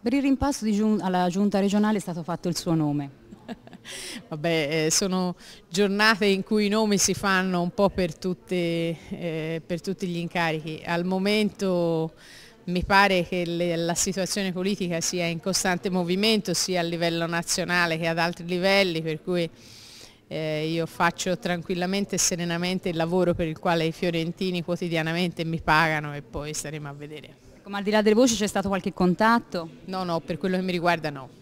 Per il rimpasto giun alla giunta regionale è stato fatto il suo nome. Vabbè, eh, sono giornate in cui i nomi si fanno un po' per, tutte, eh, per tutti gli incarichi. Al momento mi pare che le, la situazione politica sia in costante movimento sia a livello nazionale che ad altri livelli, per cui eh, io faccio tranquillamente e serenamente il lavoro per il quale i fiorentini quotidianamente mi pagano e poi staremo a vedere. Ma al di là delle voci c'è stato qualche contatto? No, no, per quello che mi riguarda no.